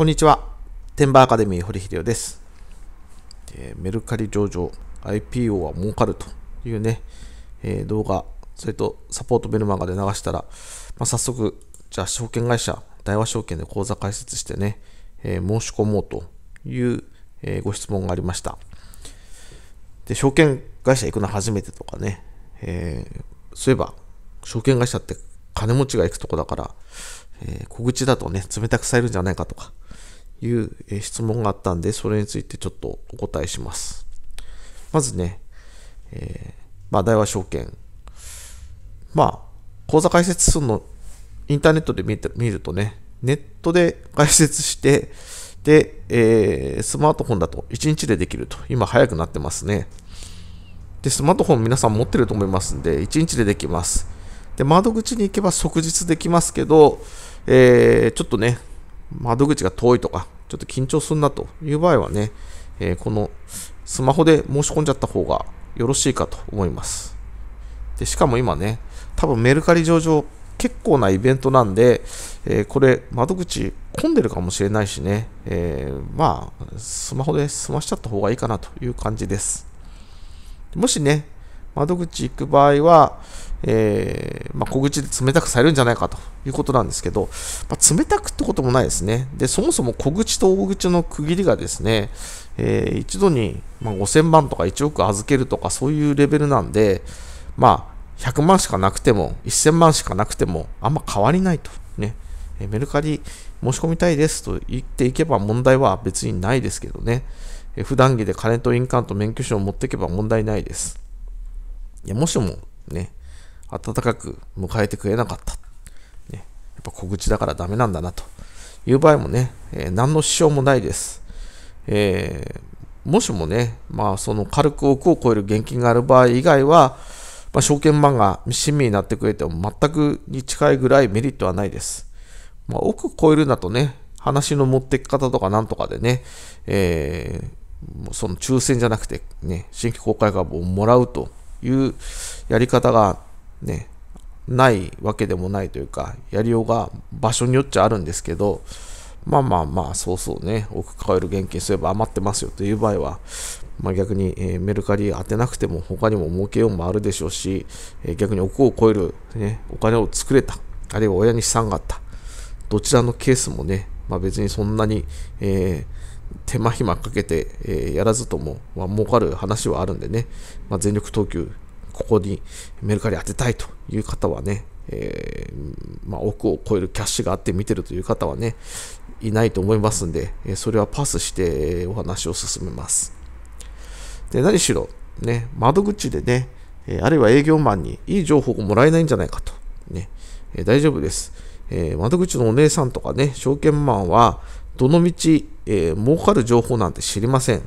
こんにちは。テンバーアカデミー堀秀夫です、えー、メルカリ上場、IPO は儲かるというね、えー、動画、それとサポートベルマガで流したら、まあ、早速、じゃあ証券会社、大和証券で口座開設してね、えー、申し込もうという、えご質問がありました。で、証券会社行くの初めてとかね、えそういえば、証券会社って金持ちが行くとこだから、えー、小口だとね、冷たくされるんじゃないかとか、いう質問があったんで、それについてちょっとお答えします。まずね、えー、まあ、大和証券。まあ、口座開設するの、インターネットで見て見るとね、ネットで開設して、で、えー、スマートフォンだと1日でできると。今早くなってますね。で、スマートフォン皆さん持ってると思いますんで、1日でできます。で、窓口に行けば即日できますけど、えー、ちょっとね、窓口が遠いとか、ちょっと緊張すんなという場合はね、えー、このスマホで申し込んじゃった方がよろしいかと思います。でしかも今ね、多分メルカリ上場結構なイベントなんで、えー、これ窓口混んでるかもしれないしね、えー、まあ、スマホで済ましちゃった方がいいかなという感じです。もしね、窓口行く場合は、えー、まあ、小口で冷たくされるんじゃないかということなんですけど、まあ、冷たくってこともないですね。で、そもそも小口と大口の区切りがですね、えー、一度に、まあ、5000万とか1億預けるとかそういうレベルなんで、まあ、100万しかなくても、1000万しかなくても、あんま変わりないと。ね。えメルカリ申し込みたいですと言っていけば問題は別にないですけどね。え普段着で金と印鑑と免許証を持っていけば問題ないです。いやもしもね、暖かく迎えてくれなかった。ね、やっぱ小口だからダメなんだなという場合もね、えー、何の支障もないです。えー、もしもね、まあその軽く億を超える現金がある場合以外は、まあ、証券マンが親身になってくれても全くに近いぐらいメリットはないです。まあ、億超えるんだとね、話の持ってき方とかなんとかでね、えー、その抽選じゃなくてね、新規公開株をもらうというやり方がね、ないわけでもないというか、やりようが場所によっちゃあるんですけど、まあまあまあ、そうそうね、億買える現金すれば余ってますよという場合は、まあ、逆に、えメルカリ当てなくても他にも儲けようもあるでしょうし、え逆に億を超える、ね、お金を作れた、あるいは親に資産があった、どちらのケースもね、まあ、別にそんなに、えー、手間暇かけて、えー、やらずとも、まあ、儲かる話はあるんでね、まあ、全力投球、ここにメルカリ当てたいという方はね、えー、まあ、億を超えるキャッシュがあって見てるという方はね、いないと思いますんで、えそれはパスしてお話を進めます。で、何しろ、ね、窓口でね、えあるいは営業マンにいい情報をもらえないんじゃないかと。ね、え大丈夫です。えー、窓口のお姉さんとかね、証券マンは、どのみち、えー、儲かる情報なんて知りません。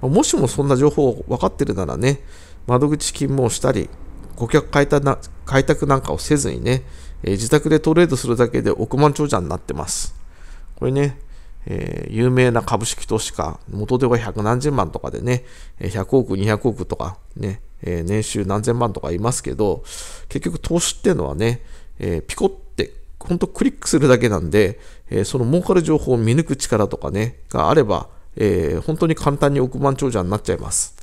もしもそんな情報を分かってるならね、窓口勤務をしたり、顧客開拓な開拓なんかをせずにね、えー、自宅でトレードするだけで億万長者になってます。これね、えー、有名な株式投資家、元手が百何十万とかでね、100億、200億とかね、えー、年収何千万とかいますけど、結局投資っていうのはね、えー、ピコッ本当クリックするだけなんで、えー、その儲かる情報を見抜く力とかね、があれば、えー、本当に簡単に億万長者になっちゃいます。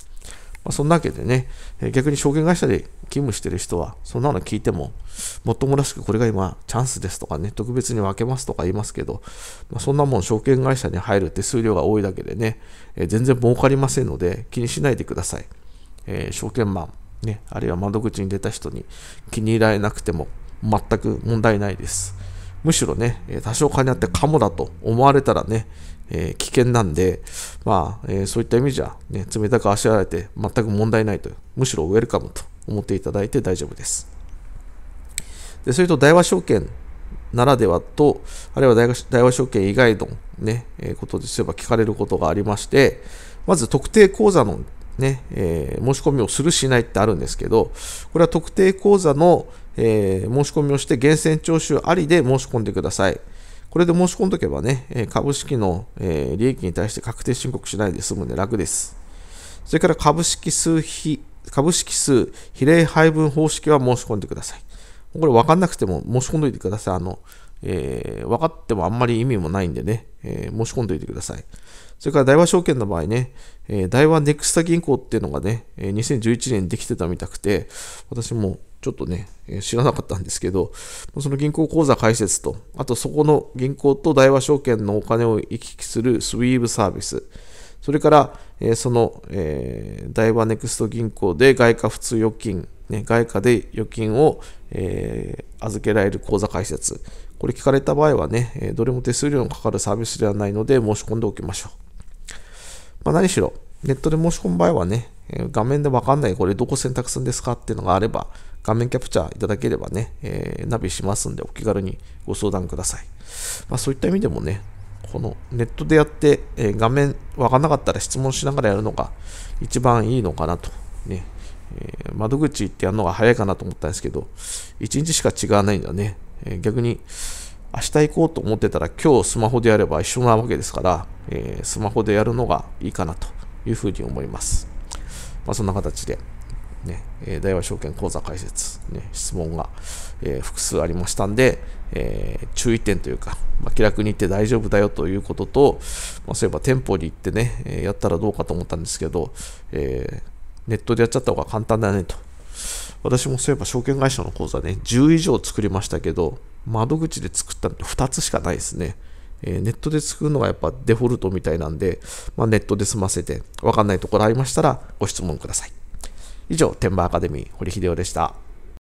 まあ、そんなわけでね、え逆に証券会社で勤務してる人は、そんなの聞いても、もっともらしくこれが今チャンスですとかね、特別に分けますとか言いますけど、まあ、そんなもん証券会社に入る手数料が多いだけでね、え全然儲かりませんので気にしないでください。え証券マン、ね、あるいは窓口に出た人に気に入られなくても、全く問題ないです。むしろね、多少金あってかもだと思われたらね、えー、危険なんで、まあ、えー、そういった意味じゃ、ね、冷たくあしられて全く問題ないと、むしろウェルカムと思っていただいて大丈夫です。でそれと大和証券ならではと、あるいは大和証券以外のね、えー、ことですれば聞かれることがありまして、まず特定口座のね、えー、申し込みをするしないってあるんですけど、これは特定口座の、えー、申し込みをして源泉徴収ありで申し込んでください。これで申し込んどけばね、株式の、え利益に対して確定申告しないで済むんで楽です。それから株式数比、株式数比例配分方式は申し込んでください。これ分かんなくても申し込んどいてください。あの、えー、分かってもあんまり意味もないんでね。えー、申し込んでおいてください。それから大和証券の場合ね、えー、大和ネクスタ銀行っていうのがね、えー、2011年できてたみたくて、私もちょっとね、え知らなかったんですけど、その銀行口座開設と、あとそこの銀行と大和証券のお金を行き来するスウィーブサービス、それから、えその、え大和ネクスト銀行で外貨普通預金、ね、外貨で預金を、えー、預けられる口座開設、これ聞かれた場合はね、えどれも手数料のかかるサービスではないので申し込んでおきましょう。まあ、何しろ、ネットで申し込む場合はね、え画面でわかんないこれどこ選択するんですかっていうのがあれば、画面キャプチャーいただければね、えー、ナビしますんでお気軽にご相談ください。まあ、そういった意味でもね、このネットでやって、えー、画面わかんなかったら質問しながらやるのが一番いいのかなと。ねえー、窓口ってやるのが早いかなと思ったんですけど、1日しか違わないんだね。え逆に明日行こうと思ってたら今日スマホでやれば一緒なわけですから、えー、スマホでやるのがいいかなというふうに思います。まあ、そんな形で、ね、えー、大和証券口座開設、ね、質問が、えー、複数ありましたんで、えー、注意点というか、まあ、気楽に行って大丈夫だよということと、まあ、そういえば店舗に行ってね、えやったらどうかと思ったんですけど、えネットでやっちゃった方が簡単だねと私もそういえば証券会社の口座ね、10以上作りましたけど、窓口で作ったのって2つしかないですね。えー、ネットで作るのがやっぱデフォルトみたいなんで、まあ、ネットで済ませて、わかんないところありましたらご質問ください。以上、天馬アカデミー、堀秀夫でした。